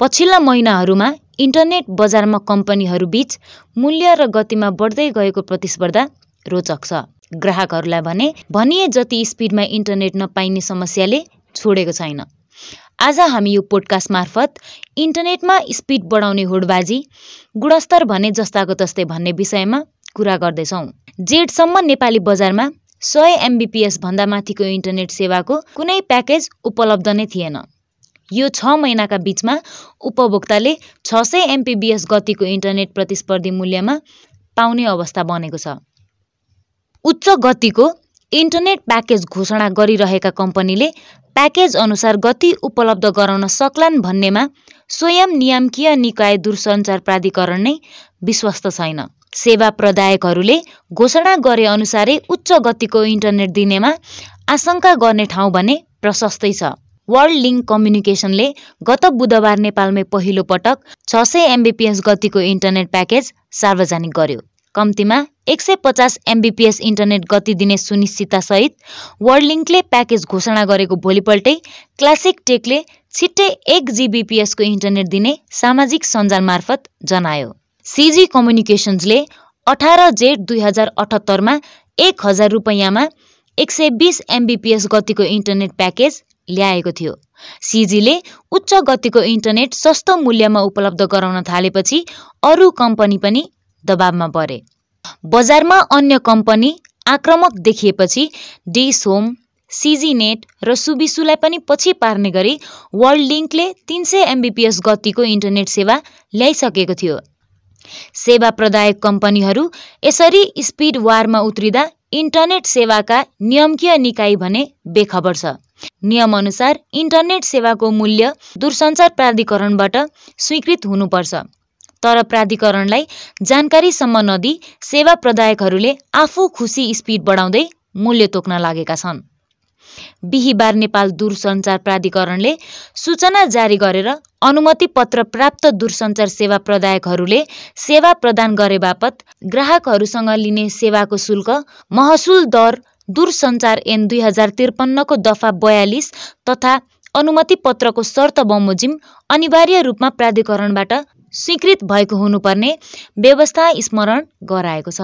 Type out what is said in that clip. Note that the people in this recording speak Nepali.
पछिल्ला महिनाहरूमा इन्टरनेट बजारमा कम्पनीहरूबीच मूल्य र गतिमा बढ्दै गएको प्रतिस्पर्धा रोचक छ ग्राहकहरूलाई भने भनिए जति स्पिडमा इन्टरनेट नपाइने समस्याले छोडेको छैन आज हामी यो पोडकास्ट मार्फत इन्टरनेटमा स्पिड बढाउने होडबाजी गुणस्तर भने जस्ताको तस्तै भन्ने विषयमा कुरा गर्दैछौँ जेठसम्म नेपाली बजारमा सय एमबिपिएस भन्दा माथिको इन्टरनेट सेवाको कुनै प्याकेज उपलब्ध नै थिएन यो छ महिनाका बिचमा उपभोक्ताले छ सय एमपिबिएस गतिको इन्टरनेट प्रतिस्पर्धी मूल्यमा पाउने अवस्था बनेको छ उच्च गतिको इन्टरनेट प्याकेज घोषणा गरिरहेका कम्पनीले प्याकेज अनुसार गति उपलब्ध गराउन सक्लान् भन्नेमा स्वयं नियामकीय निकाय दूरसञ्चार प्राधिकरण नै विश्वस्त छैन सेवा प्रदायकहरूले घोषणा गरे अनुसारै उच्च गतिको इन्टरनेट दिनेमा आशंका गर्ने ठाउँ भने प्रशस्तै छ वर्ल्ड लिङ्क कम्युनिकेसनले गत बुधबार नेपालमै पहिलो पटक छ सय एमबिपिएस गतिको इन्टरनेट प्याकेज सार्वजनिक गर्यो कम्तीमा एक सय पचास एमबिपिएस इन्टरनेट गति दिने सुनिश्चिततासहित वर्ल्ड लिङ्कले प्याकेज घोषणा गरेको भोलिपल्टै क्लासिक टेकले छिट्टै एक जिबिपिएसको इन्टरनेट दिने सामाजिक सञ्जाल मार्फत जनायो सिजी कम्युनिकेसन्सले अठार जेठ दुई हजार अठहत्तरमा एक हजार रुपियाँमा एक सय बिस एमबिपिएस गतिको इन्टरनेट प्याकेज ल्याएको थियो सिजीले उच्च गतिको इन्टरनेट सस्तो मूल्यमा उपलब्ध गराउन थालेपछि अरू कम्पनी पनि दबावमा परे बजारमा अन्य कम्पनी आक्रमक देखिएपछि डिस होम सिजी नेट र सुबिसुलाई पनि पछि पार्ने गरी वर्ल्ड लिङ्कले तिन सय एमबिपिएस गतिको इन्टरनेट सेवा ल्याइसकेको थियो सेवा प्रदायक कम्पनीहरू यसरी स्पिड वारमा उत्रिँदा इन्टरनेट सेवाका नियमकीय निकाय भने बेखबर छ नियमअनुसार इन्टरनेट सेवाको मूल्य दूरसञ्चार प्राधिकरणबाट स्वीकृत हुनुपर्छ तर प्राधिकरणलाई जानकारीसम्म नदिई सेवा प्रदायकहरूले आफू खुसी स्पिड बढाउँदै मूल्य तोक्न लागेका छन् बिहिबार नेपाल दूरसञ्चार प्राधिकरणले सूचना जारी गरेर अनुमति पत्र प्राप्त दूरसञ्चार सेवा प्रदायकहरूले सेवा प्रदान गरे बापत ग्राहकहरूसँग लिने सेवाको शुल्क महसुल दर दूरसञ्चार एन दुई हजार त्रिपन्नको दफा बयालिस तथा अनुमति पत्रको शर्त बमोजिम अनिवार्य रूपमा प्राधिकरणबाट स्वीकृत भएको हुनुपर्ने व्यवस्था स्मरण गराएको छ